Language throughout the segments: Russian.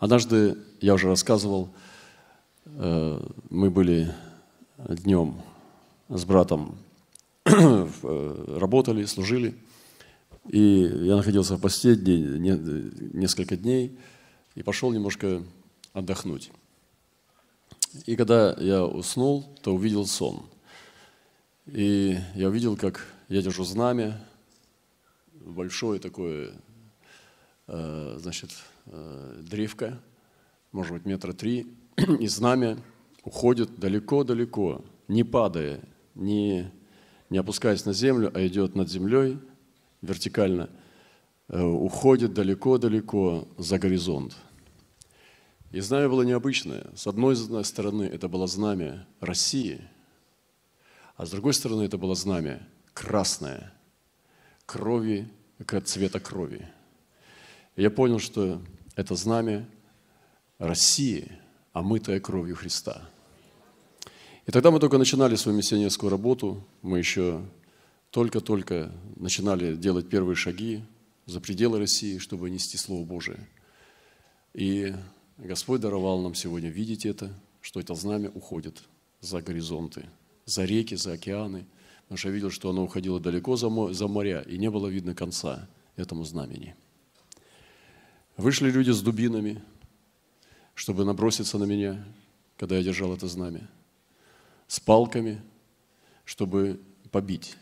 Однажды, я уже рассказывал, э, мы были днем с братом, э, работали, служили. И я находился в последний несколько дней и пошел немножко отдохнуть. И когда я уснул, то увидел сон. И я увидел, как я держу знамя, большое такое, э, значит, Э, древка, может быть, метра три, и знамя уходит далеко-далеко, не падая, не, не опускаясь на землю, а идет над землей вертикально, э, уходит далеко-далеко за горизонт. И знамя было необычное. С одной э, стороны, это было знамя России, а с другой стороны, это было знамя красное, крови, цвета крови. я понял, что это знамя России, омытая а кровью Христа. И тогда мы только начинали свою миссионерскую работу, мы еще только-только начинали делать первые шаги за пределы России, чтобы нести Слово Божие. И Господь даровал нам сегодня видеть это, что это знамя уходит за горизонты, за реки, за океаны. Потому что я видел, что оно уходило далеко за моря, и не было видно конца этому знамени. Вышли люди с дубинами, чтобы наброситься на меня, когда я держал это знамя, с палками, чтобы побить.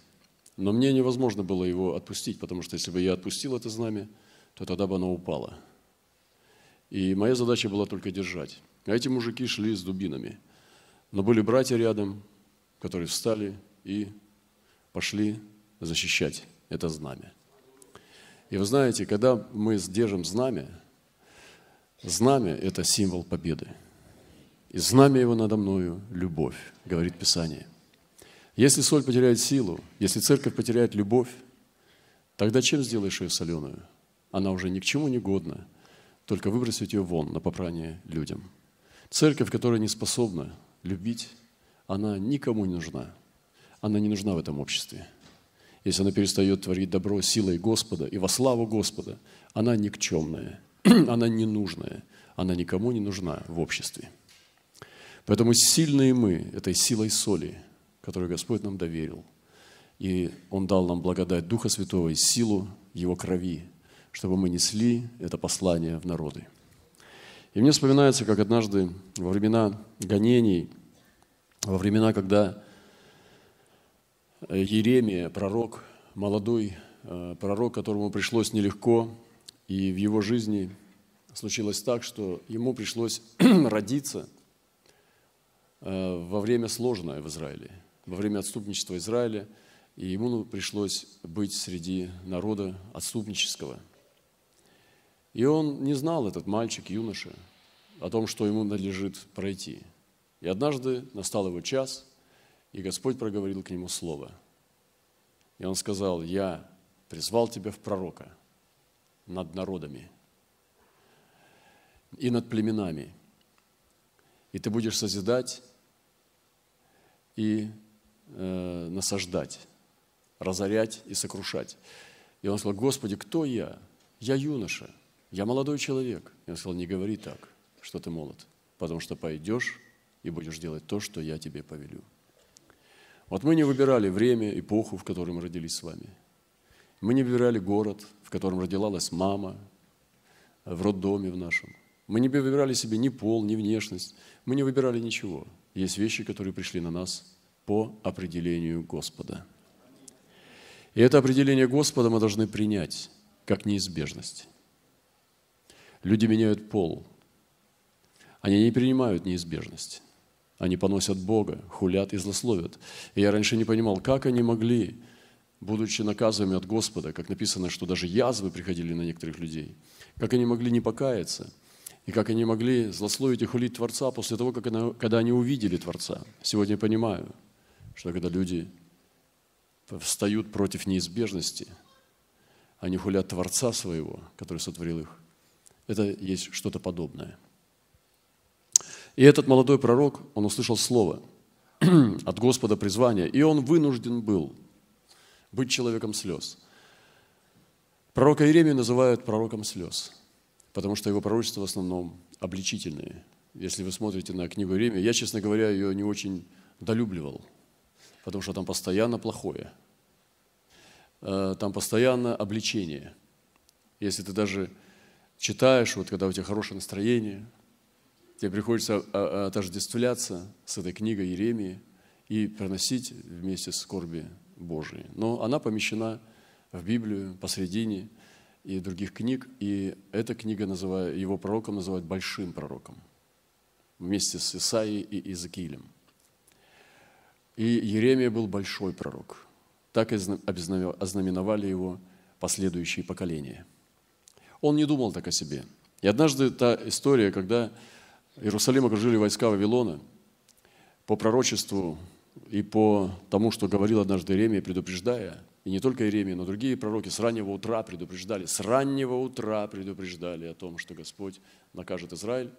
Но мне невозможно было его отпустить, потому что если бы я отпустил это знамя, то тогда бы оно упало. И моя задача была только держать. А эти мужики шли с дубинами. Но были братья рядом, которые встали и пошли защищать это знамя. И вы знаете, когда мы сдержим знамя, знамя – это символ победы. И знамя его надо мною – любовь, говорит Писание. Если соль потеряет силу, если церковь потеряет любовь, тогда чем сделаешь ее соленую? Она уже ни к чему не годна, только выбросить ее вон на попрание людям. Церковь, которая не способна любить, она никому не нужна. Она не нужна в этом обществе – если она перестает творить добро силой Господа и во славу Господа, она никчемная, она ненужная, она никому не нужна в обществе. Поэтому сильные мы этой силой соли, которую Господь нам доверил, и Он дал нам благодать Духа Святого и силу Его крови, чтобы мы несли это послание в народы. И мне вспоминается, как однажды во времена гонений, во времена, когда Э, Еремия, пророк, молодой э, пророк, которому пришлось нелегко, и в его жизни случилось так, что ему пришлось родиться э, во время сложное в Израиле, во время отступничества Израиля, и ему ну, пришлось быть среди народа отступнического. И он не знал, этот мальчик, юноша, о том, что ему надлежит пройти. И однажды настал его час, и Господь проговорил к нему слово. И он сказал, я призвал тебя в пророка над народами и над племенами. И ты будешь созидать и э, насаждать, разорять и сокрушать. И он сказал, Господи, кто я? Я юноша, я молодой человек. И он сказал, не говори так, что ты молод, потому что пойдешь и будешь делать то, что я тебе повелю. Вот мы не выбирали время, эпоху, в которой мы родились с вами. Мы не выбирали город, в котором родилась мама, э, в роддоме в нашем. Мы не выбирали себе ни пол, ни внешность. Мы не выбирали ничего. Есть вещи, которые пришли на нас по определению Господа. И это определение Господа мы должны принять как неизбежность. Люди меняют пол. Они не принимают неизбежность. Они поносят Бога, хулят и злословят. И я раньше не понимал, как они могли, будучи наказываемыми от Господа, как написано, что даже язвы приходили на некоторых людей, как они могли не покаяться, и как они могли злословить и хулить Творца после того, как она, когда они увидели Творца. Сегодня я понимаю, что когда люди встают против неизбежности, они хулят Творца своего, который сотворил их. Это есть что-то подобное – и этот молодой пророк, он услышал слово от Господа призвания, и он вынужден был быть человеком слез. Пророка Иеремию называют пророком слез, потому что его пророчества в основном обличительные. Если вы смотрите на книгу Иеремия, я, честно говоря, ее не очень долюбливал, потому что там постоянно плохое, э, там постоянно обличение. Если ты даже читаешь, вот когда у тебя хорошее настроение – Тебе приходится а, а, отождествляться с этой книгой Еремии и проносить вместе с скорби Божьей. Но она помещена в Библию посредине и других книг, и эта книга называет, его пророком называют большим пророком вместе с Исаией и Иезекиилем. И Еремия был большой пророк. Так ознаменовали его последующие поколения. Он не думал так о себе. И однажды та история, когда Иерусалим окружили войска Вавилона. По пророчеству и по тому, что говорил однажды Иеремия, предупреждая, и не только Иеремия, но другие пророки с раннего утра предупреждали, с раннего утра предупреждали о том, что Господь накажет Израиль,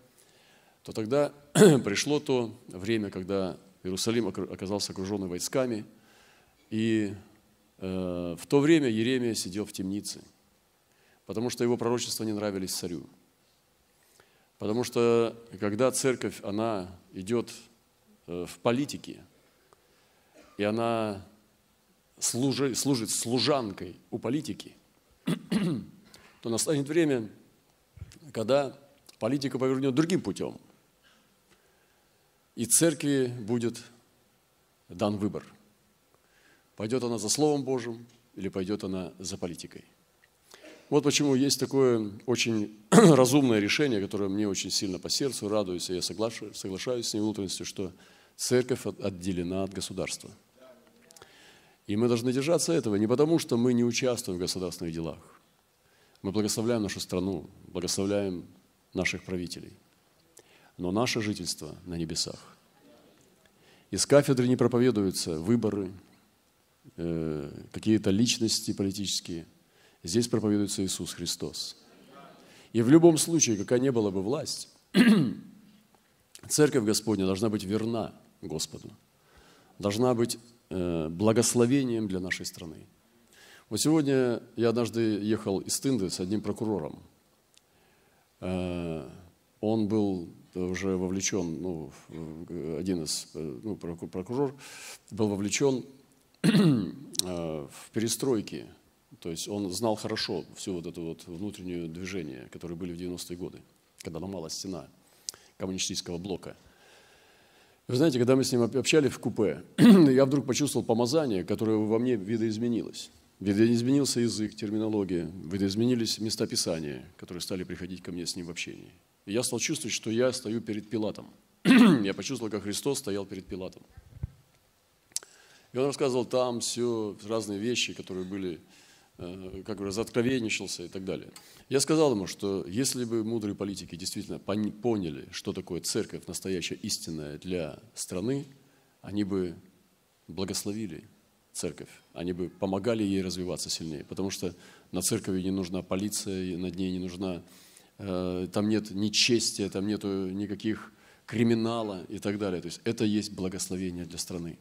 то тогда пришло то время, когда Иерусалим оказался окружен войсками, и э, в то время Иеремия сидел в темнице, потому что его пророчества не нравились царю – Потому что когда церковь, она идет э, в политике, и она служит, служит служанкой у политики, то настанет время, когда политика повернет другим путем. И церкви будет дан выбор. Пойдет она за Словом Божьим или пойдет она за политикой – вот почему есть такое очень разумное решение, которое мне очень сильно по сердцу радуется, я соглашаюсь, соглашаюсь с ним внутренностью, что церковь отделена от государства. И мы должны держаться этого не потому, что мы не участвуем в государственных делах. Мы благословляем нашу страну, благословляем наших правителей. Но наше жительство на небесах. Из кафедры не проповедуются выборы, э, какие-то личности политические – Здесь проповедуется Иисус Христос. И в любом случае, какая не была бы власть, церковь Господня должна быть верна Господу, должна быть э, благословением для нашей страны. Вот сегодня я однажды ехал из Тынды с одним прокурором. Э, он был уже вовлечен, ну, один из, э, ну, прокурор, был вовлечен в перестройки то есть он знал хорошо всю вот это вот внутреннее движение, которые были в 90-е годы, когда ломалась стена коммунистического блока. Вы знаете, когда мы с ним общались в купе, я вдруг почувствовал помазание, которое во мне видоизменилось. Видоизменился язык, терминология, видоизменились места Писания, которые стали приходить ко мне с ним в общении. И я стал чувствовать, что я стою перед Пилатом. я почувствовал, как Христос стоял перед Пилатом. И он рассказывал там все, разные вещи, которые были Э, как разоткровенничался и так далее. Я сказал ему, что если бы мудрые политики действительно поняли, что такое церковь настоящая, истинная для страны, они бы благословили церковь, они бы помогали ей развиваться сильнее, потому что на церкви не нужна полиция, над ней не нужна, э, там нет нечестия, там нет никаких криминала и так далее. То есть это есть благословение для страны.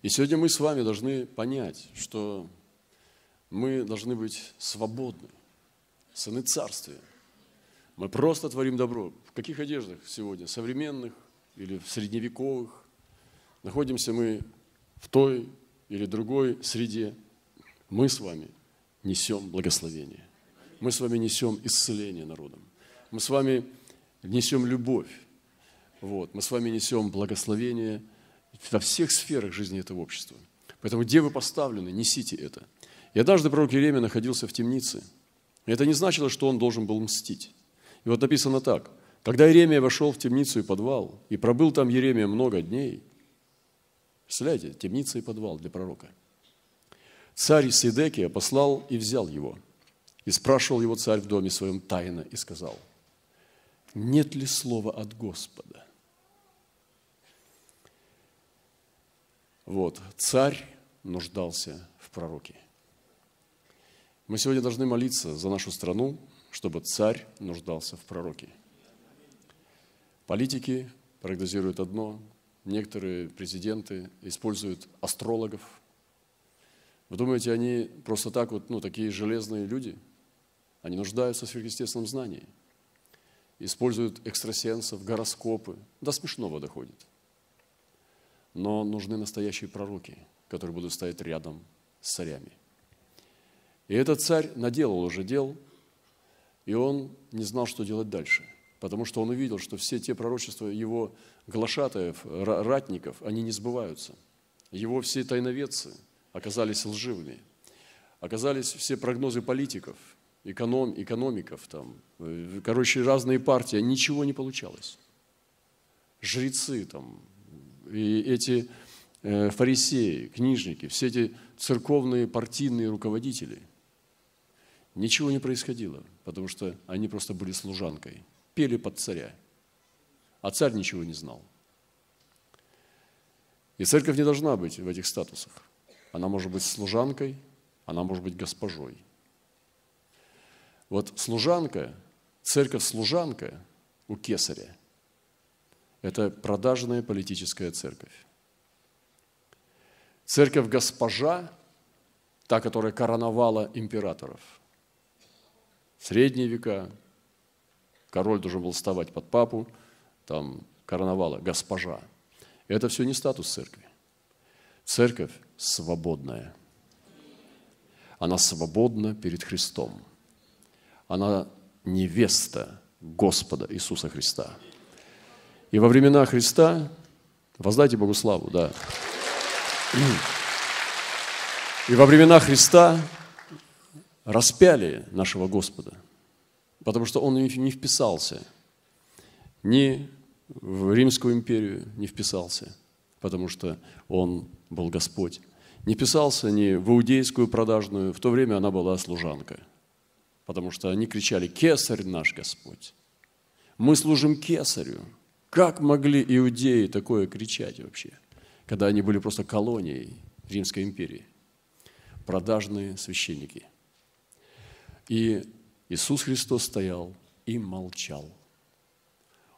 И сегодня мы с вами должны понять, что мы должны быть свободны, сыны царствия. Мы просто творим добро. В каких одеждах сегодня? Современных или в средневековых? Находимся мы в той или другой среде. Мы с вами несем благословение. Мы с вами несем исцеление народам. Мы с вами несем любовь. Вот. Мы с вами несем благословение во всех сферах жизни этого общества. Поэтому где вы поставлены, несите это – и однажды пророк Иеремия находился в темнице. И это не значило, что он должен был мстить. И вот написано так. Когда Иеремия вошел в темницу и подвал, и пробыл там Иеремия много дней, представляете, темница и подвал для пророка. Царь Сидекия послал и взял его. И спрашивал его царь в доме своем тайно и сказал, нет ли слова от Господа? Вот, царь нуждался в пророке. Мы сегодня должны молиться за нашу страну, чтобы царь нуждался в пророке. Политики прогнозируют одно, некоторые президенты используют астрологов. Вы думаете, они просто так вот, ну, такие железные люди? Они нуждаются в сверхъестественном знании. Используют экстрасенсов, гороскопы. До смешного доходит. Но нужны настоящие пророки, которые будут стоять рядом с царями. И этот царь наделал уже дел, и он не знал, что делать дальше. Потому что он увидел, что все те пророчества его глашатаев, ратников, они не сбываются. Его все тайноведцы оказались лживыми. Оказались все прогнозы политиков, эконом, экономиков, там, короче, разные партии, ничего не получалось. Жрецы там, и эти э, фарисеи, книжники, все эти церковные партийные руководители – Ничего не происходило, потому что они просто были служанкой, пели под царя. А царь ничего не знал. И церковь не должна быть в этих статусах. Она может быть служанкой, она может быть госпожой. Вот служанка, церковь-служанка у кесаря – это продажная политическая церковь. Церковь-госпожа, та, которая короновала императоров – средние века король должен был вставать под папу, там короновала госпожа. Это все не статус церкви. Церковь свободная. Она свободна перед Христом. Она невеста Господа Иисуса Христа. И во времена Христа воздайте Богу славу, да. И во времена Христа распяли нашего Господа, потому что он не вписался ни в Римскую империю, не вписался, потому что он был Господь. Не вписался ни в иудейскую продажную, в то время она была служанка, потому что они кричали «Кесарь наш Господь!» Мы служим кесарю. Как могли иудеи такое кричать вообще, когда они были просто колонией Римской империи? Продажные священники – и Иисус Христос стоял и молчал.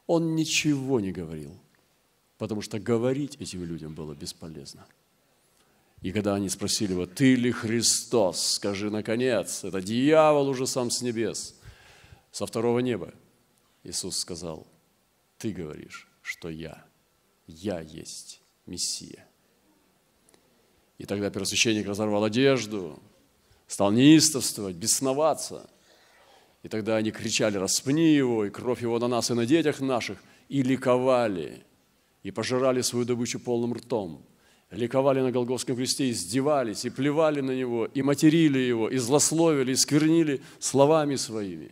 Он ничего не говорил, потому что говорить этим людям было бесполезно. И когда они спросили его, ты ли Христос, скажи наконец, это дьявол уже сам с небес, со второго неба. Иисус сказал, ты говоришь, что я, я есть Мессия. И тогда первосвященник разорвал одежду, стал неистовствовать, бесноваться. И тогда они кричали, распни его, и кровь его на нас и на детях наших, и ликовали, и пожирали свою добычу полным ртом, ликовали на Голгофском кресте, издевались, и плевали на него, и материли его, и злословили, и сквернили словами своими.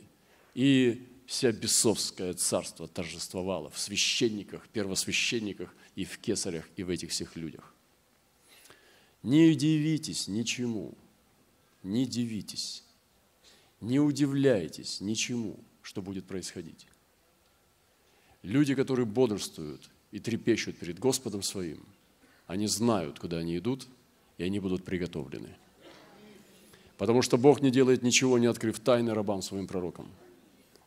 И вся бесовское царство торжествовало в священниках, первосвященниках, и в кесарях, и в этих всех людях. Не удивитесь ничему – не дивитесь, не удивляйтесь ничему, что будет происходить. Люди, которые бодрствуют и трепещут перед Господом своим, они знают, куда они идут, и они будут приготовлены. Потому что Бог не делает ничего, не открыв тайны рабам своим пророкам.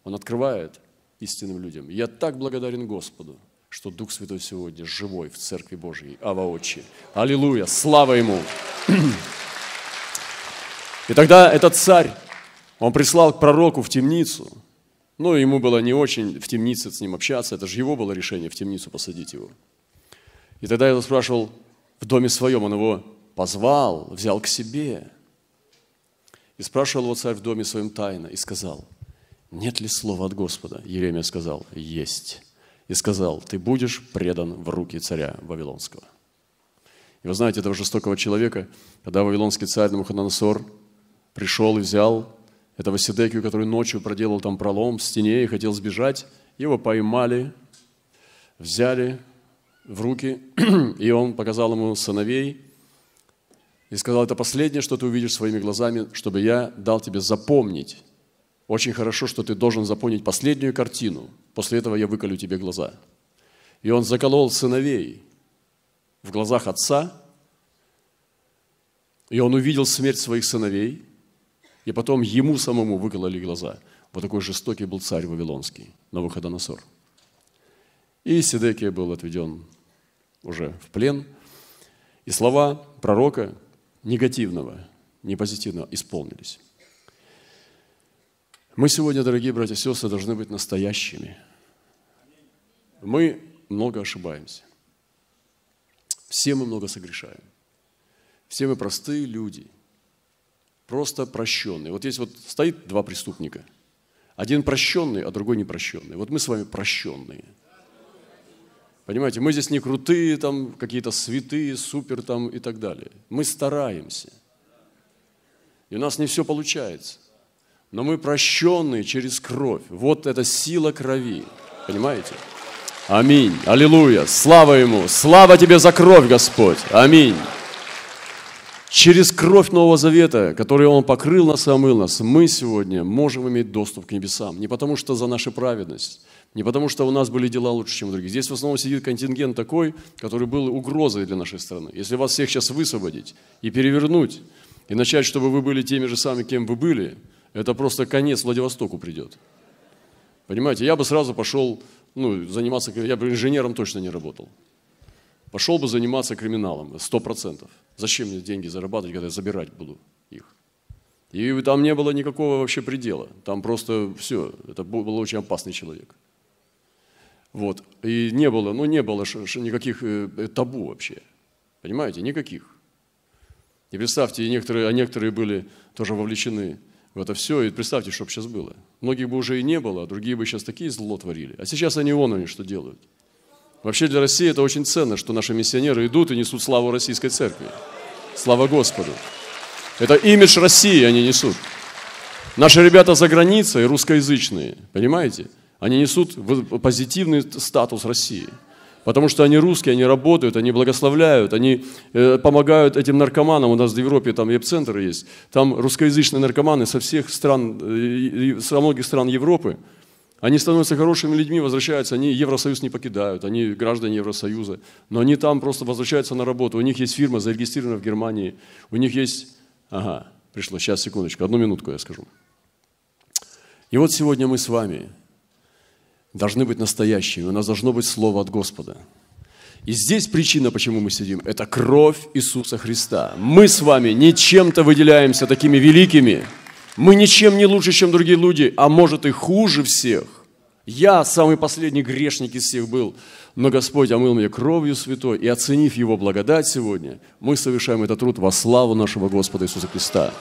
Он открывает истинным людям. Я так благодарен Господу, что Дух Святой сегодня живой в Церкви Божьей, Аваочи. Аллилуйя! Слава Ему! И тогда этот царь, он прислал к пророку в темницу. Ну, ему было не очень в темнице с ним общаться, это же его было решение в темницу посадить его. И тогда я спрашивал в доме своем, он его позвал, взял к себе. И спрашивал его царь в доме своем тайно и сказал, нет ли слова от Господа? Еремия сказал, есть. И сказал, ты будешь предан в руки царя Вавилонского. И вы знаете этого жестокого человека, когда вавилонский царь Навуходоносор пришел и взял этого Сидекию, который ночью проделал там пролом в стене и хотел сбежать. Его поймали, взяли в руки, и он показал ему сыновей и сказал, это последнее, что ты увидишь своими глазами, чтобы я дал тебе запомнить. Очень хорошо, что ты должен запомнить последнюю картину. После этого я выколю тебе глаза. И он заколол сыновей в глазах отца, и он увидел смерть своих сыновей, и потом ему самому выкололи глаза. Вот такой жестокий был царь Вавилонский, на на ссор. И Сидекия был отведен уже в плен. И слова пророка негативного, не позитивного исполнились. Мы сегодня, дорогие братья и сестры, должны быть настоящими. Мы много ошибаемся. Все мы много согрешаем. Все мы простые люди – просто прощенные. Вот есть вот стоит два преступника. Один прощенный, а другой непрощенный. Вот мы с вами прощенные. Понимаете, мы здесь не крутые, там какие-то святые, супер там и так далее. Мы стараемся. И у нас не все получается. Но мы прощенные через кровь. Вот эта сила крови. Понимаете? Аминь. Аллилуйя. Слава Ему. Слава Тебе за кровь, Господь. Аминь. Через кровь Нового Завета, которую Он покрыл нас и омыл нас, мы сегодня можем иметь доступ к небесам. Не потому что за нашу праведность, не потому что у нас были дела лучше, чем у других. Здесь в основном сидит контингент такой, который был угрозой для нашей страны. Если вас всех сейчас высвободить и перевернуть, и начать, чтобы вы были теми же самыми, кем вы были, это просто конец Владивостоку придет. Понимаете, я бы сразу пошел, ну, заниматься, я бы инженером точно не работал. Пошел бы заниматься криминалом, сто процентов. Зачем мне деньги зарабатывать, когда я забирать буду их? И там не было никакого вообще предела. Там просто все. Это был очень опасный человек. Вот. И не было, ну, не было никаких э, э, табу вообще. Понимаете? Никаких. И представьте, некоторые, а некоторые были тоже вовлечены в это все. И представьте, что бы сейчас было. Многих бы уже и не было, а другие бы сейчас такие зло творили. А сейчас они вон они что делают – Вообще для России это очень ценно, что наши миссионеры идут и несут славу российской церкви. Слава Господу. Это имидж России они несут. Наши ребята за границей, русскоязычные, понимаете? Они несут позитивный статус России. Потому что они русские, они работают, они благословляют, они э, помогают этим наркоманам. У нас в Европе там веб-центр есть. Там русскоязычные наркоманы со всех стран, э, со многих стран Европы. Они становятся хорошими людьми, возвращаются, они Евросоюз не покидают, они граждане Евросоюза, но они там просто возвращаются на работу. У них есть фирма, зарегистрирована в Германии, у них есть... Ага, пришло, сейчас, секундочку, одну минутку я скажу. И вот сегодня мы с вами должны быть настоящими, у нас должно быть слово от Господа. И здесь причина, почему мы сидим, это кровь Иисуса Христа. Мы с вами не чем-то выделяемся такими великими, мы ничем не лучше, чем другие люди, а может и хуже всех. Я самый последний грешник из всех был, но Господь омыл меня кровью святой, и оценив Его благодать сегодня, мы совершаем этот труд во славу нашего Господа Иисуса Христа.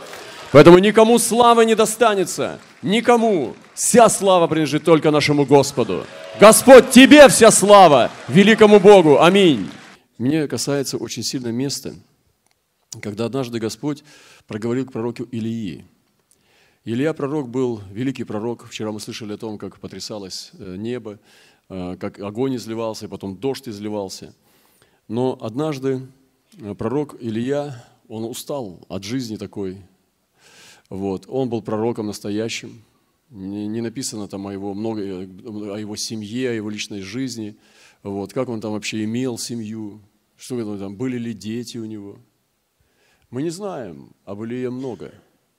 Поэтому никому славы не достанется, никому. Вся слава принадлежит только нашему Господу. Господь, Тебе вся слава, великому Богу. Аминь. Мне касается очень сильное место, когда однажды Господь проговорил к пророку Илии – Илья пророк был великий пророк. Вчера мы слышали о том, как потрясалось э, небо, э, как огонь изливался, и потом дождь изливался. Но однажды э, пророк Илья, он устал от жизни такой. Вот. Он был пророком настоящим. Не написано там о его, много, о его семье, о его личной жизни. Вот. Как он там вообще имел семью, что там, были ли дети у него. Мы не знаем, об Илье многое.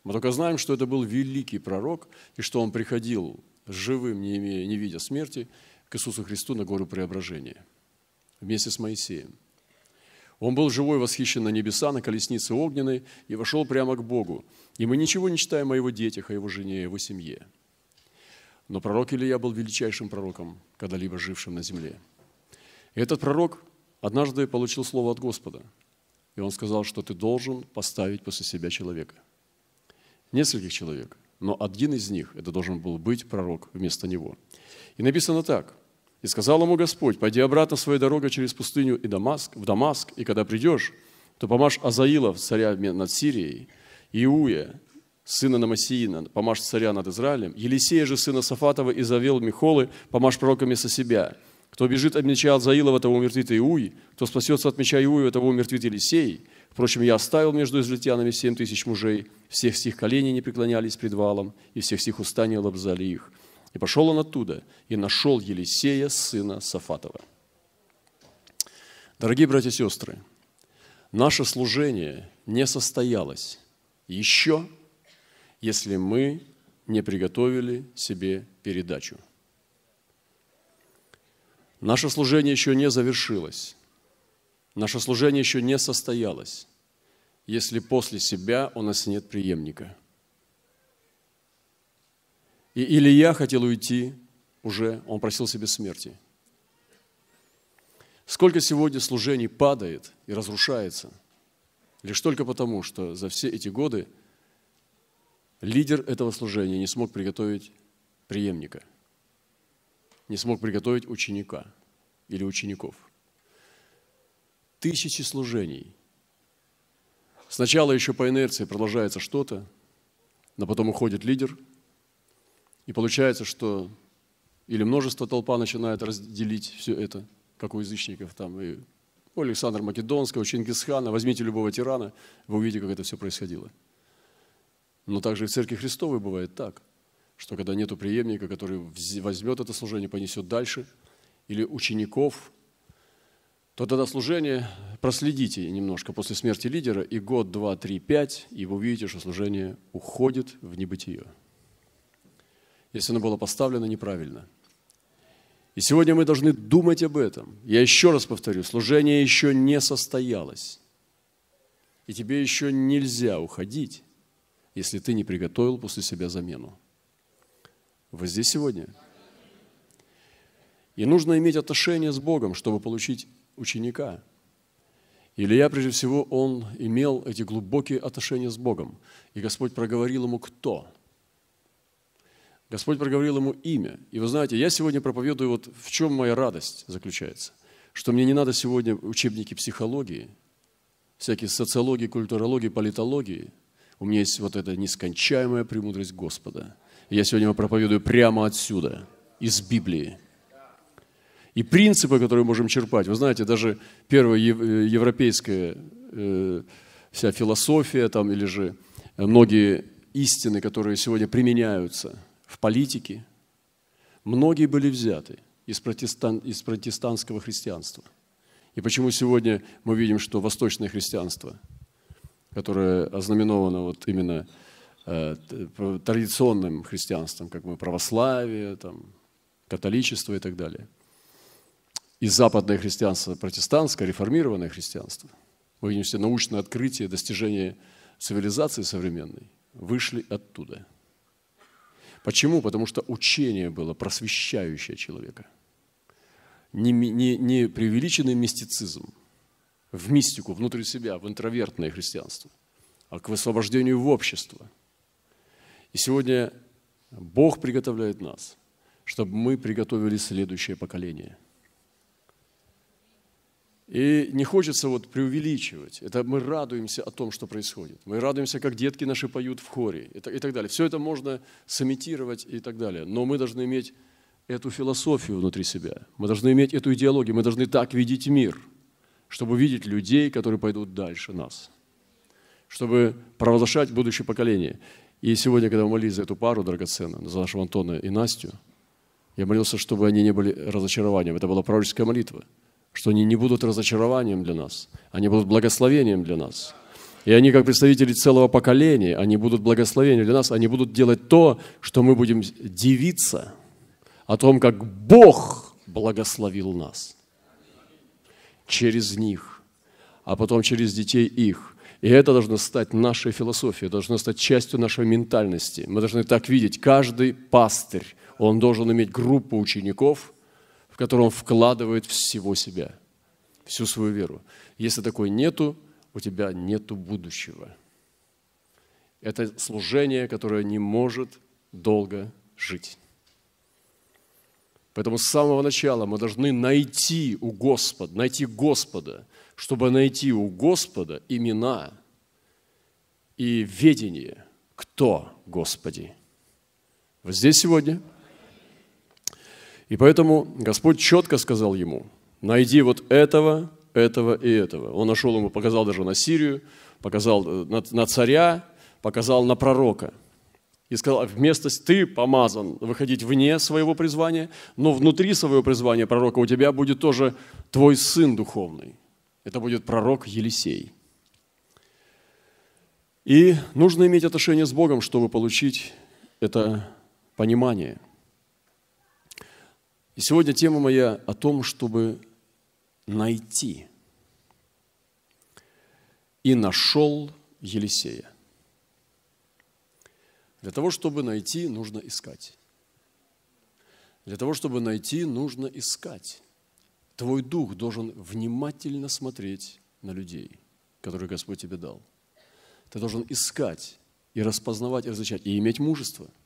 Мы только знаем, что это был великий пророк, и что он приходил живым, не, имея, не видя смерти, к Иисусу Христу на гору преображения вместе с Моисеем. Он был живой, восхищен на небеса, на колеснице огненной, и вошел прямо к Богу. И мы ничего не читаем о его детях, о его жене, о его семье. Но пророк Илья был величайшим пророком, когда-либо жившим на земле. И этот пророк однажды получил слово от Господа. И он сказал, что ты должен поставить после себя человека нескольких человек, но один из них, это должен был быть пророк вместо него. И написано так. «И сказал ему Господь, пойди обратно своей дорогой через пустыню и Дамаск, в Дамаск, и когда придешь, то помажь Азаила, царя над Сирией, Иуя, сына Намасиина, помажь царя над Израилем, Елисея же, сына Сафатова, и завел Михолы, помажь пророками со себя. Кто бежит от меча Азаилова, того умертвит Иуй, кто спасется от меча Иуева, того умертвит Елисей, Впрочем, я оставил между израильтянами семь тысяч мужей, всех сих коленей не преклонялись пред валом, и всех сих уста не лобзали их. И пошел он оттуда, и нашел Елисея, сына Сафатова. Дорогие братья и сестры, наше служение не состоялось еще, если мы не приготовили себе передачу. Наше служение еще не завершилось, Наше служение еще не состоялось, если после себя у нас нет преемника. И или я хотел уйти уже, он просил себе смерти. Сколько сегодня служений падает и разрушается, лишь только потому, что за все эти годы лидер этого служения не смог приготовить преемника, не смог приготовить ученика или учеников – тысячи служений. Сначала еще по инерции продолжается что-то, но потом уходит лидер, и получается, что или множество толпа начинает разделить все это, как у язычников там, и у Александра Македонского, у Чингисхана, возьмите любого тирана, вы увидите, как это все происходило. Но также и в Церкви Христовой бывает так, что когда нету преемника, который возьмет это служение, понесет дальше, или учеников, то тогда служение проследите немножко после смерти лидера, и год, два, три, пять, и вы увидите, что служение уходит в небытие, если оно было поставлено неправильно. И сегодня мы должны думать об этом. Я еще раз повторю, служение еще не состоялось. И тебе еще нельзя уходить, если ты не приготовил после себя замену. Вы здесь сегодня? И нужно иметь отношения с Богом, чтобы получить ученика. Илья, прежде всего, он имел эти глубокие отношения с Богом. И Господь проговорил ему кто? Господь проговорил ему имя. И вы знаете, я сегодня проповедую, вот в чем моя радость заключается. Что мне не надо сегодня учебники психологии, всякие социологии, культурологии, политологии. У меня есть вот эта нескончаемая премудрость Господа. И я сегодня вам проповедую прямо отсюда, из Библии и принципы, которые мы можем черпать. Вы знаете, даже первая э, европейская э, вся философия там, или же многие истины, которые сегодня применяются в политике, многие были взяты из, протестан, из протестантского христианства. И почему сегодня мы видим, что восточное христианство, которое ознаменовано вот именно э, традиционным христианством, как мы православие, там, католичество и так далее – и западное христианство, протестантское, реформированное христианство, вы видите, научные открытия, достижения цивилизации современной, вышли оттуда. Почему? Потому что учение было просвещающее человека. Не, не, не преувеличенный мистицизм в мистику, внутрь себя, в интровертное христианство, а к высвобождению в общество. И сегодня Бог приготовляет нас, чтобы мы приготовили следующее поколение – и не хочется вот преувеличивать. Это мы радуемся о том, что происходит. Мы радуемся, как детки наши поют в хоре и так далее. Все это можно сымитировать и так далее. Но мы должны иметь эту философию внутри себя. Мы должны иметь эту идеологию. Мы должны так видеть мир, чтобы видеть людей, которые пойдут дальше нас. Чтобы провозглашать будущее поколение. И сегодня, когда мы молились за эту пару драгоценную, за нашего Антона и Настю, я молился, чтобы они не были разочарованием. Это была пророческая молитва – что они не будут разочарованием для нас, они будут благословением для нас. И они, как представители целого поколения, они будут благословением для нас, они будут делать то, что мы будем дивиться о том, как Бог благословил нас через них, а потом через детей их – и это должно стать нашей философией, должно стать частью нашей ментальности. Мы должны так видеть. Каждый пастырь, он должен иметь группу учеников, в которую он вкладывает всего себя, всю свою веру. Если такой нету, у тебя нету будущего. Это служение, которое не может долго жить. Поэтому с самого начала мы должны найти у Господа, найти Господа, чтобы найти у Господа имена и ведение, кто Господи. Вы здесь сегодня – и поэтому Господь четко сказал ему, найди вот этого, этого и этого. Он нашел ему, показал даже на Сирию, показал э, на, на царя, показал на пророка. И сказал, вместо ты помазан выходить вне своего призвания, но внутри своего призвания пророка у тебя будет тоже твой сын духовный. Это будет пророк Елисей. И нужно иметь отношение с Богом, чтобы получить это понимание – и сегодня тема моя о том, чтобы найти. И нашел Елисея. Для того, чтобы найти, нужно искать. Для того, чтобы найти, нужно искать. Твой дух должен внимательно смотреть на людей, которые Господь тебе дал. Ты должен искать и распознавать, и различать, и иметь мужество –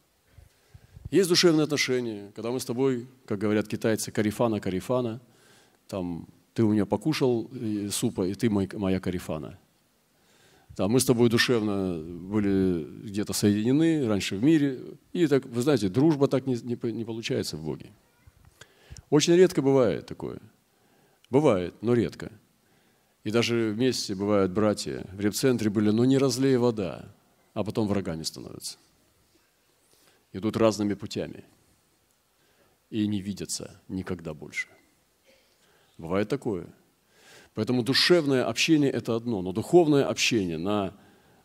есть душевные отношения, когда мы с тобой, как говорят китайцы, карифана, карифана, там, ты у меня покушал э, супа, и ты моя карифана. Там, мы с тобой душевно были где-то соединены, раньше в мире. И так, вы знаете, дружба так не, не, не получается в Боге. Очень редко бывает такое. Бывает, но редко. И даже вместе бывают братья. В центре были, но не разлей вода, а потом врагами становятся идут разными путями и не видятся никогда больше. Бывает такое. Поэтому душевное общение – это одно, но духовное общение на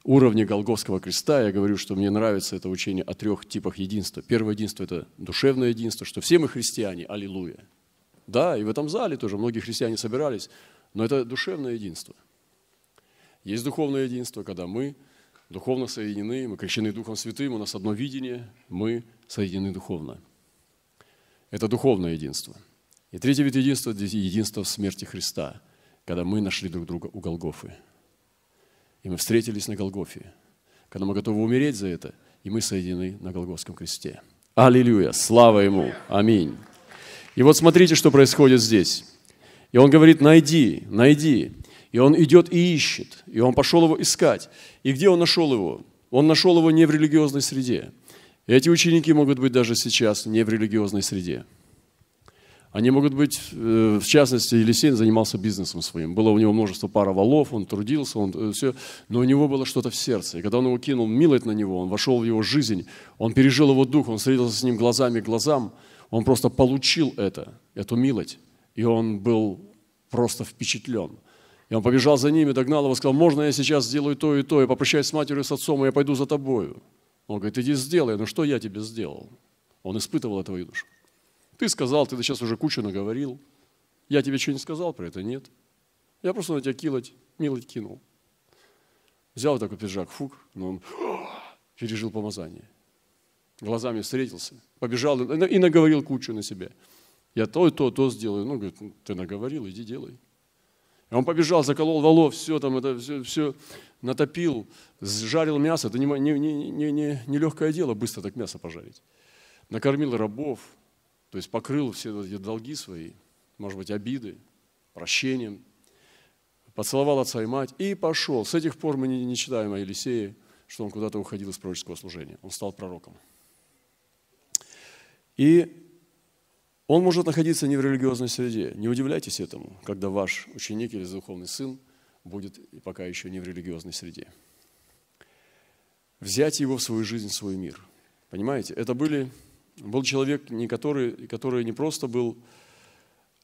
уровне Голговского креста, я говорю, что мне нравится это учение о трех типах единства. Первое единство – это душевное единство, что все мы христиане, аллилуйя. Да, и в этом зале тоже многие христиане собирались, но это душевное единство. Есть духовное единство, когда мы – духовно соединены, мы крещены Духом Святым, у нас одно видение, мы соединены духовно. Это духовное единство. И третий вид единства – единство в смерти Христа, когда мы нашли друг друга у Голгофы. И мы встретились на Голгофе, когда мы готовы умереть за это, и мы соединены на Голгофском кресте. Аллилуйя! Слава Ему! Аминь! И вот смотрите, что происходит здесь. И он говорит, найди, найди. И он идет и ищет. И он пошел его искать. И где он нашел его? Он нашел его не в религиозной среде. эти ученики могут быть даже сейчас не в религиозной среде. Они могут быть, э, в частности, Елисей занимался бизнесом своим. Было у него множество пара валов, он трудился, он э, все. Но у него было что-то в сердце. И когда он его кинул, милость на него, он вошел в его жизнь, он пережил его дух, он встретился с ним глазами к глазам, он просто получил это, эту милость. И он был просто впечатлен – и он побежал за ними, догнал его, сказал, можно я сейчас сделаю то и то, и попрощаюсь с матерью, и с отцом, и я пойду за тобою. Он говорит, иди сделай, ну что я тебе сделал? Он испытывал этого юношу. Ты сказал, ты сейчас уже кучу наговорил. Я тебе что не сказал про это? Нет. Я просто на тебя килоть, милоть кинул. Взял такой пиджак, фук, но он пережил помазание. Глазами встретился, побежал и наговорил кучу на себя. Я то, и то, то сделаю. Ну, говорит, ты наговорил, иди делай. Он побежал, заколол валов, все там, это все, все натопил, сжарил мясо. Это не, не, не, не, не, не легкое дело быстро так мясо пожарить. Накормил рабов, то есть покрыл все эти долги свои, может быть, обиды, прощением. Поцеловал отца и мать и пошел. С этих пор мы не, не читаем о Елисее, что он куда-то уходил из пророческого служения. Он стал пророком. И он может находиться не в религиозной среде. Не удивляйтесь этому, когда ваш ученик или духовный сын будет пока еще не в религиозной среде. Взять его в свою жизнь, в свой мир. Понимаете, это были, был человек, не который, который не просто был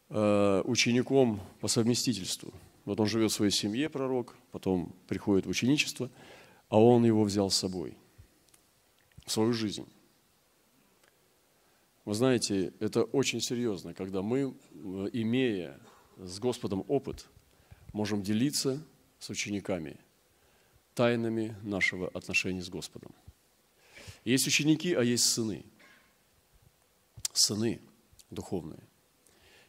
э, учеником по совместительству. Вот он живет в своей семье, пророк, потом приходит в ученичество, а он его взял с собой, в свою жизнь. Вы знаете, это очень серьезно, когда мы, э, имея с Господом опыт, можем делиться с учениками тайнами нашего отношения с Господом. Есть ученики, а есть сыны. Сыны духовные.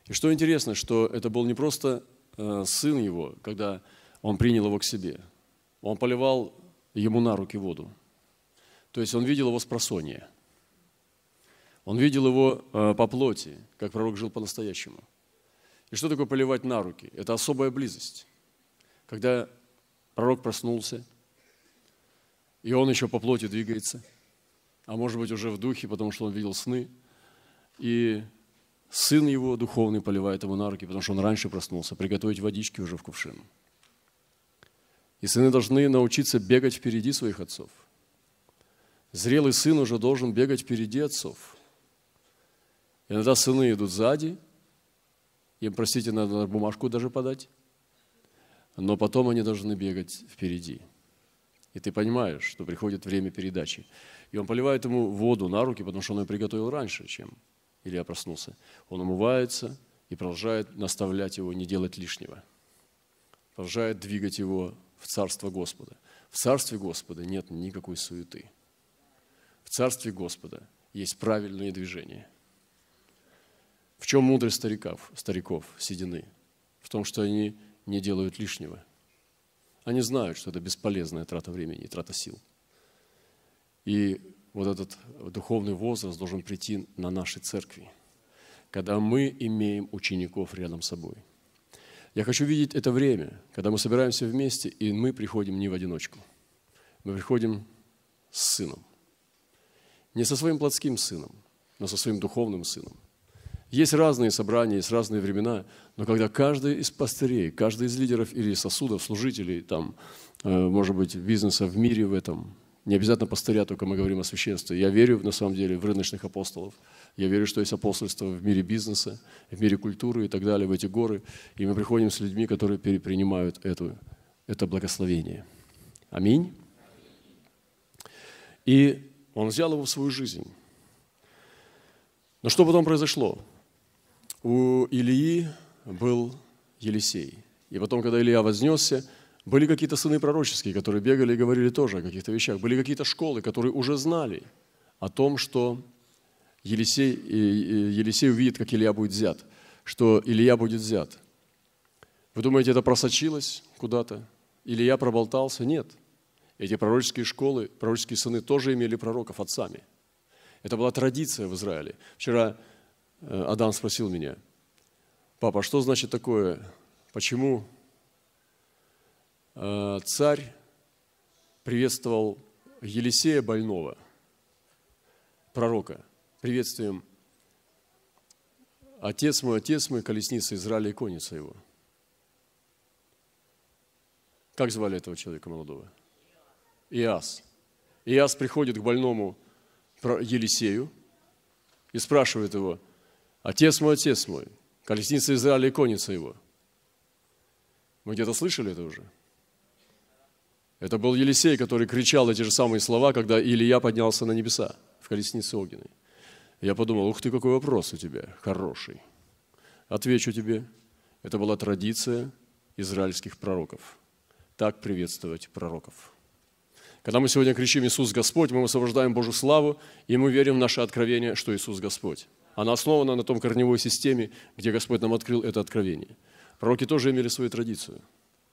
И что интересно, что это был не просто э, сын его, когда он принял его к себе. Он поливал ему на руки воду. То есть он видел его с просонья – он видел его э, по плоти, как пророк жил по-настоящему. И что такое поливать на руки? Это особая близость. Когда пророк проснулся, и он еще по плоти двигается, а может быть уже в духе, потому что он видел сны, и сын его духовный поливает ему на руки, потому что он раньше проснулся, приготовить водички уже в кувшин, И сыны должны научиться бегать впереди своих отцов. Зрелый сын уже должен бегать впереди отцов. Иногда сыны идут сзади, им, простите, надо бумажку даже подать, но потом они должны бегать впереди. И ты понимаешь, что приходит время передачи. И он поливает ему воду на руки, потому что он ее приготовил раньше, чем Илья проснулся. Он умывается и продолжает наставлять его не делать лишнего. Продолжает двигать его в Царство Господа. В Царстве Господа нет никакой суеты. В Царстве Господа есть правильные движения. В чем мудрость стариков, стариков седины? В том, что они не делают лишнего. Они знают, что это бесполезная трата времени и трата сил. И вот этот духовный возраст должен прийти на нашей церкви, когда мы имеем учеников рядом с собой. Я хочу видеть это время, когда мы собираемся вместе, и мы приходим не в одиночку. Мы приходим с сыном. Не со своим плотским сыном, но со своим духовным сыном – есть разные собрания, есть разные времена, но когда каждый из пастырей, каждый из лидеров или сосудов, служителей, там, э, может быть, бизнеса в мире в этом, не обязательно пастыря, только мы говорим о священстве. Я верю, на самом деле, в рыночных апостолов. Я верю, что есть апостольство в мире бизнеса, в мире культуры и так далее, в эти горы. И мы приходим с людьми, которые перепринимают эту, это благословение. Аминь. И он взял его в свою жизнь. Но что потом произошло? У Илии был Елисей. И потом, когда Илья вознесся, были какие-то сыны пророческие, которые бегали и говорили тоже о каких-то вещах. Были какие-то школы, которые уже знали о том, что Елисей, Елисей увидит, как Илья будет взят, что Илья будет взят. Вы думаете, это просочилось куда-то? Илья проболтался? Нет. Эти пророческие школы, пророческие сыны тоже имели пророков отцами. Это была традиция в Израиле. Вчера Э, Адам спросил меня, папа, а что значит такое, почему э, царь приветствовал Елисея больного, пророка, приветствием «Отец мой, отец мой, колесница Израиля и конница его». Как звали этого человека молодого? Иас. Иас приходит к больному Елисею и спрашивает его – Отец мой, отец мой, колесница Израиля и конница его. Вы где-то слышали это уже? Это был Елисей, который кричал эти же самые слова, когда Илья поднялся на небеса в колеснице огненной. Я подумал, ух ты, какой вопрос у тебя хороший. Отвечу тебе, это была традиция израильских пророков. Так приветствовать пророков. Когда мы сегодня кричим «Иисус Господь», мы высвобождаем Божью славу, и мы верим в наше откровение, что Иисус Господь. Она основана на том корневой системе, где Господь нам открыл это откровение. Пророки тоже имели свою традицию.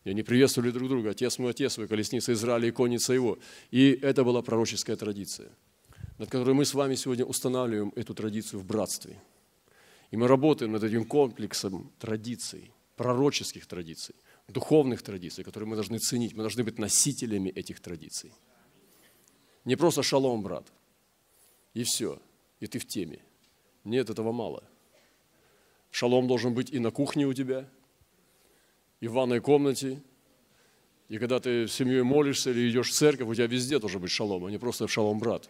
И они приветствовали друг друга. Отец мой, отец мой, колесница Израиля и конница его. И это была пророческая традиция, над которой мы с вами сегодня устанавливаем эту традицию в братстве. И мы работаем над этим комплексом традиций, пророческих традиций, духовных традиций, которые мы должны ценить. Мы должны быть носителями этих традиций. Не просто шалом, брат, и все, и ты в теме – нет, этого мало. Шалом должен быть и на кухне у тебя, и в ванной комнате, и когда ты с семьей молишься или идешь в церковь, у тебя везде должен быть шалом, а не просто шалом, брат.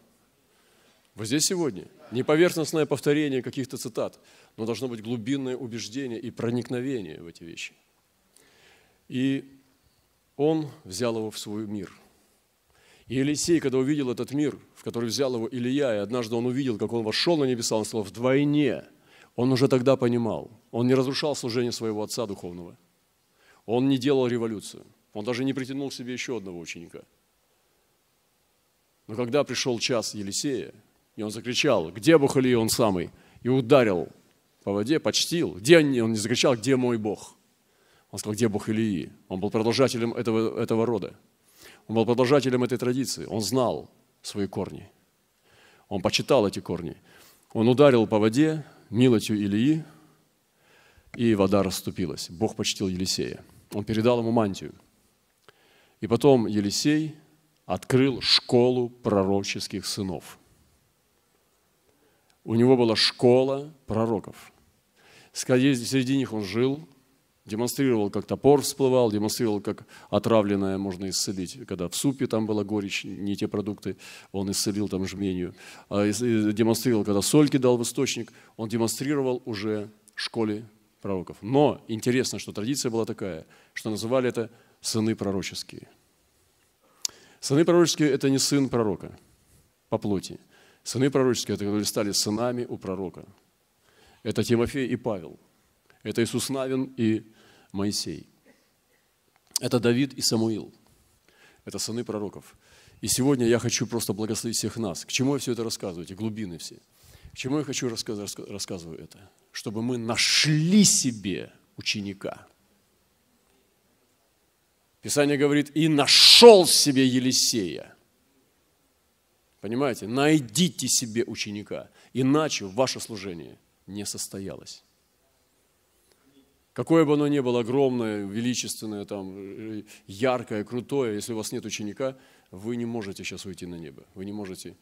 Вы здесь сегодня? Не поверхностное повторение каких-то цитат, но должно быть глубинное убеждение и проникновение в эти вещи. И он взял его в свой мир – и Елисей, когда увидел этот мир, в который взял его Илья, и однажды он увидел, как он вошел на небеса, он сказал, вдвойне, он уже тогда понимал, он не разрушал служение своего отца духовного, он не делал революцию, он даже не притянул к себе еще одного ученика. Но когда пришел час Елисея, и он закричал, где Бухали он самый, и ударил по воде, почтил, где он, он не закричал, где мой Бог – он сказал, где Бог Илии? Он был продолжателем этого, этого рода. Он был продолжателем этой традиции. Он знал свои корни. Он почитал эти корни. Он ударил по воде милостью Илии, и вода расступилась. Бог почтил Елисея. Он передал ему мантию. И потом Елисей открыл школу пророческих сынов. У него была школа пророков. Среди них он жил – Демонстрировал, как топор всплывал, демонстрировал, как отравленное можно исцелить. Когда в супе там была горечь, не те продукты, он исцелил там жменью. А демонстрировал, когда соль кидал в источник, он демонстрировал уже школе пророков. Но интересно, что традиция была такая, что называли это сыны пророческие. Сыны пророческие – это не сын пророка по плоти. Сыны пророческие – это которые стали сынами у пророка. Это Тимофей и Павел – это Иисус Навин и Моисей. Это Давид и Самуил. Это сыны пророков. И сегодня я хочу просто благословить всех нас. К чему я все это рассказываю, эти глубины все? К чему я хочу рассказывать, рассказываю это? Чтобы мы нашли себе ученика. Писание говорит, и нашел себе Елисея. Понимаете? Найдите себе ученика, иначе ваше служение не состоялось. Какое бы оно ни было огромное, величественное, там, яркое, крутое, если у вас нет ученика, вы не можете сейчас уйти на небо. Вы не можете.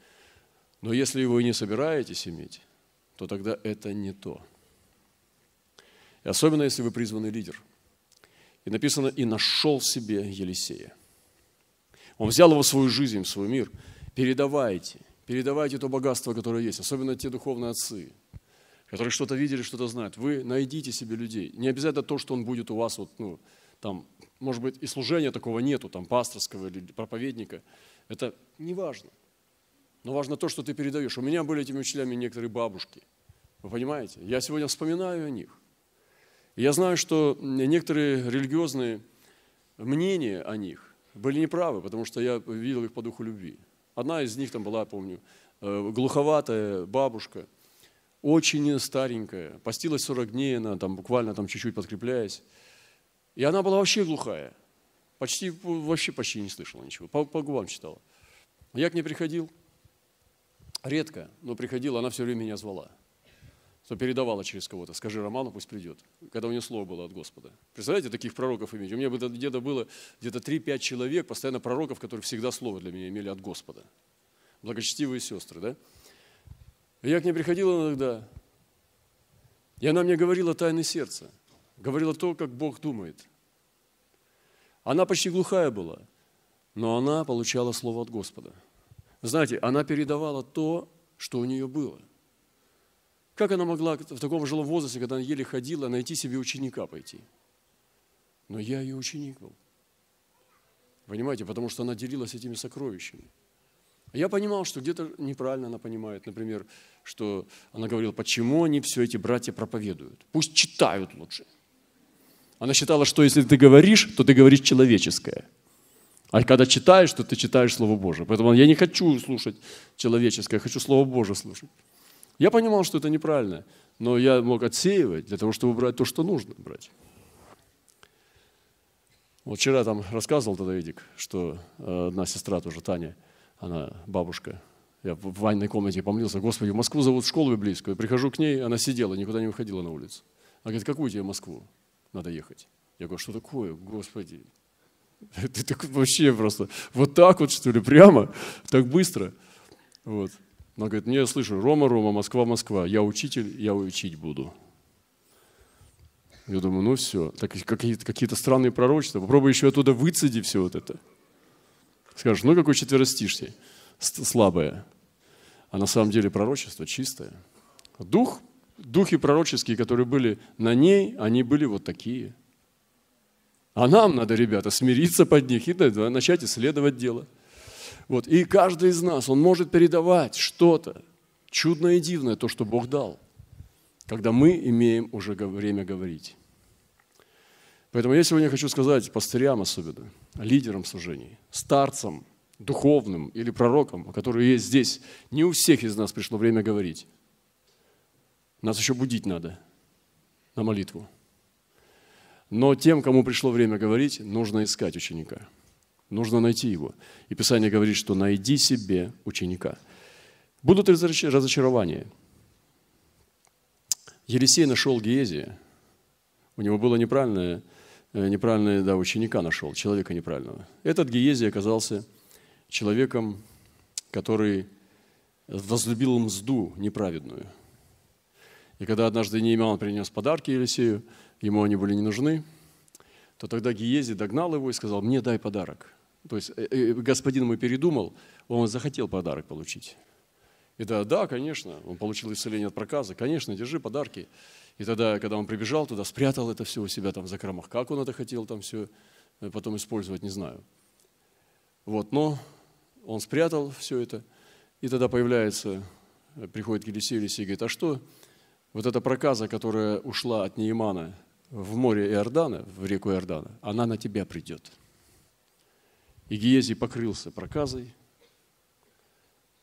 Но если вы не собираетесь иметь, то тогда это не то. И особенно, если вы призванный лидер. И написано, и нашел себе Елисея. Он взял его в свою жизнь, в свой мир. Передавайте, передавайте то богатство, которое есть, особенно те духовные отцы, которые что-то видели, что-то знают. Вы найдите себе людей. Не обязательно то, что он будет у вас, вот, ну, там, может быть, и служения такого нету, там, пасторского или проповедника. Это не важно. Но важно то, что ты передаешь. У меня были этими учителями некоторые бабушки. Вы понимаете? Я сегодня вспоминаю о них. я знаю, что некоторые религиозные мнения о них были неправы, потому что я видел их по духу любви. Одна из них там была, я помню, э, глуховатая бабушка – очень старенькая, постилась 40 дней, она там буквально там чуть-чуть подкрепляясь. И она была вообще глухая, почти, вообще почти не слышала ничего, по, по губам читала. Я к ней приходил, редко, но приходил, она все время меня звала что передавала через кого-то. Скажи Роману, пусть придет. Когда у нее слово было от Господа. Представляете, таких пророков иметь? У меня где-то было где-то 3-5 человек, постоянно пророков, которые всегда слово для меня имели от Господа. Благочестивые сестры, да? Я к ней приходил иногда, и она мне говорила тайны сердца, говорила то, как Бог думает. Она почти глухая была, но она получала слово от Господа. Знаете, она передавала то, что у нее было. Как она могла в таком жилом возрасте, когда она еле ходила, найти себе ученика пойти? Но я ее ученик был. Понимаете, потому что она делилась этими сокровищами. Я понимал, что где-то неправильно она понимает, например, что она говорила, почему они все эти братья проповедуют? Пусть читают лучше. Она считала, что если ты говоришь, то ты говоришь человеческое. А когда читаешь, то ты читаешь Слово Божие. Поэтому я не хочу слушать человеческое, я хочу Слово Божие слушать. Я понимал, что это неправильно, но я мог отсеивать для того, чтобы брать то, что нужно брать. Вот вчера там рассказывал тогда Эдик, что э, одна сестра тоже, Таня, она бабушка. Я в ванной комнате помолился, Господи, в Москву зовут школу библейскую. Я прихожу к ней, она сидела, никуда не выходила на улицу. Она говорит, какую тебе Москву надо ехать? Я говорю, что такое, Господи? Ты так вообще просто, вот так вот, что ли, прямо, так быстро. Вот. Она говорит, мне «Ну, слышу, Рома, Рома, Москва, Москва, я учитель, я учить буду. Я думаю, ну все, так какие-то какие то странные пророчества. Попробуй еще оттуда выцеди все вот это. Скажешь, ну какой четверостишье слабое. А на самом деле пророчество чистое. Дух, духи пророческие, которые были на ней, они были вот такие. А нам надо, ребята, смириться под них и начать исследовать дело. Вот. И каждый из нас, он может передавать что-то чудное и дивное, то, что Бог дал, когда мы имеем уже время говорить. Поэтому я сегодня хочу сказать пастырям особенно, лидерам служений, старцам, духовным или пророкам, которые есть здесь. Не у всех из нас пришло время говорить. Нас еще будить надо на молитву. Но тем, кому пришло время говорить, нужно искать ученика. Нужно найти его. И Писание говорит, что найди себе ученика. Будут разочарования. Елисей нашел Геезия. У него было неправильное Э, неправильного да, ученика нашел, человека неправильного. Этот Гиези оказался человеком, который возлюбил мзду неправедную. И когда однажды Неемиан принес подарки Елисею, ему они были не нужны, то тогда Гиези догнал его и сказал, мне дай подарок. То есть э, э, господин мой передумал, он захотел подарок получить. И да, да, конечно, он получил исцеление от проказа, конечно, держи подарки. И тогда, когда он прибежал туда, спрятал это все у себя там в закромах. Как он это хотел там все э, потом использовать, не знаю. Вот, но он спрятал все это. И тогда появляется, э, приходит к Елисею, Елисей говорит, а что вот эта проказа, которая ушла от Неймана в море Иордана, в реку Иордана, она на тебя придет. И Гиезий покрылся проказой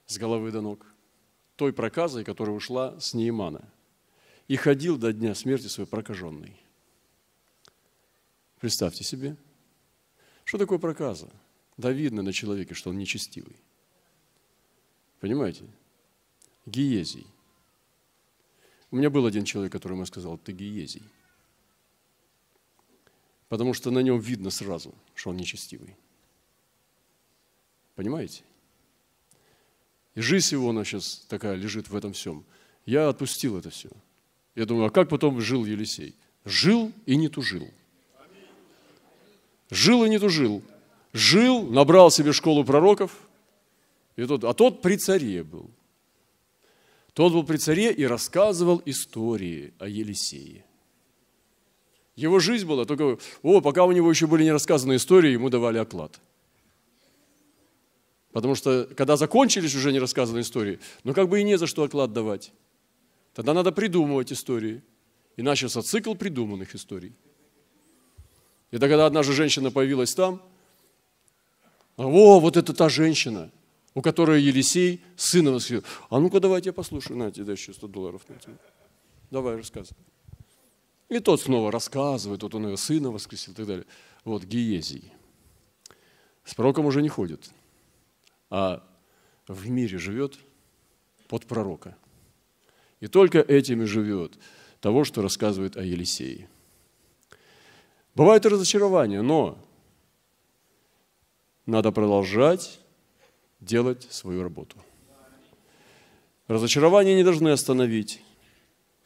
с головы до ног, той проказой, которая ушла с Неймана – и ходил до дня смерти свой прокаженный. Представьте себе, что такое проказа? Да видно на человеке, что он нечестивый. Понимаете? Гиезий. У меня был один человек, которому я сказал, ты гиезий. Потому что на нем видно сразу, что он нечестивый. Понимаете? И жизнь его, она сейчас такая лежит в этом всем. Я отпустил это все. Я думаю, а как потом жил Елисей? Жил и не тужил. Жил и не тужил. Жил, набрал себе школу пророков, и тот, а тот при царе был. Тот был при царе и рассказывал истории о Елисее. Его жизнь была только... О, пока у него еще были не рассказаны истории, ему давали оклад. Потому что, когда закончились уже не рассказанные истории, ну как бы и не за что оклад давать. Тогда надо придумывать истории. И начался цикл придуманных историй. И когда одна же женщина появилась там, а, о, вот это та женщина, у которой Елисей сына воскресил. А ну-ка, давайте я послушаю. На тебе еще 100 долларов. На тебе. Давай, рассказывай. И тот снова рассказывает, вот он ее сына воскресил и так далее. Вот Гиезий. С пророком уже не ходит, а в мире живет под пророка – и только этим и живет того, что рассказывает о Елисее. Бывают разочарования, но надо продолжать делать свою работу. Разочарования не должны остановить.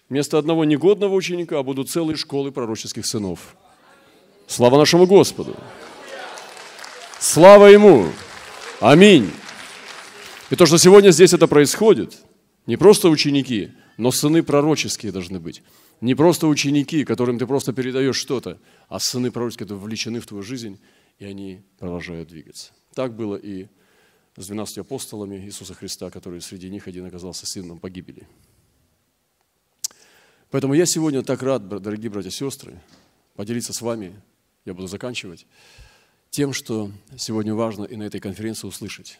Вместо одного негодного ученика будут целые школы пророческих сынов. Слава нашему Господу! Слава Ему! Аминь! И то, что сегодня здесь это происходит, не просто ученики, но сыны пророческие должны быть. Не просто ученики, которым ты просто передаешь что-то, а сыны пророческие которые вовлечены в твою жизнь, и они продолжают двигаться. Так было и с 12 апостолами Иисуса Христа, который среди них один оказался сыном погибели. Поэтому я сегодня так рад, дорогие братья и сестры, поделиться с вами, я буду заканчивать, тем, что сегодня важно и на этой конференции услышать.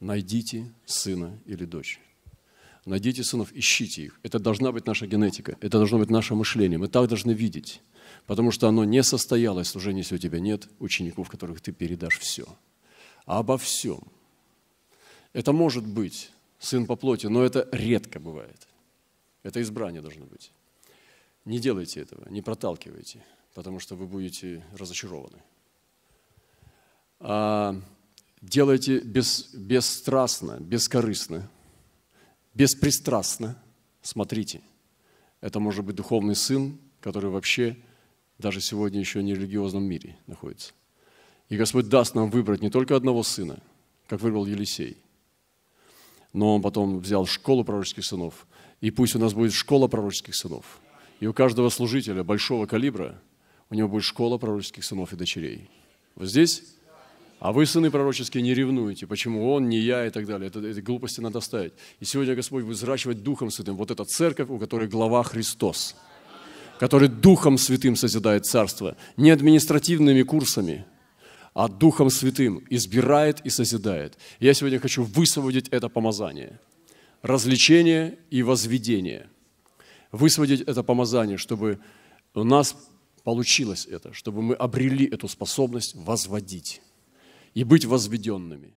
Найдите сына или дочь. Найдите сынов, ищите их. Это должна быть наша генетика, это должно быть наше мышление. Мы так должны видеть, потому что оно не состоялось служение, если у тебя нет учеников, которых ты передашь все. А обо всем. Это может быть сын по плоти, но это редко бывает. Это избрание должно быть. Не делайте этого, не проталкивайте, потому что вы будете разочарованы. А делайте бес, бесстрастно, бескорыстно – беспристрастно. Смотрите, это может быть духовный сын, который вообще даже сегодня еще не в религиозном мире находится. И Господь даст нам выбрать не только одного сына, как выбрал Елисей, но он потом взял школу пророческих сынов, и пусть у нас будет школа пророческих сынов. И у каждого служителя большого калибра у него будет школа пророческих сынов и дочерей. Вот здесь а вы, сыны пророческие, не ревнуете, почему он, не я и так далее. Это, эти глупости надо ставить. И сегодня Господь будет взращивать Духом Святым. Вот эта церковь, у которой глава Христос, который Духом Святым созидает царство. Не административными курсами, а Духом Святым избирает и созидает. Я сегодня хочу высвободить это помазание. Развлечение и возведение. Высвободить это помазание, чтобы у нас получилось это, чтобы мы обрели эту способность возводить и быть возведенными.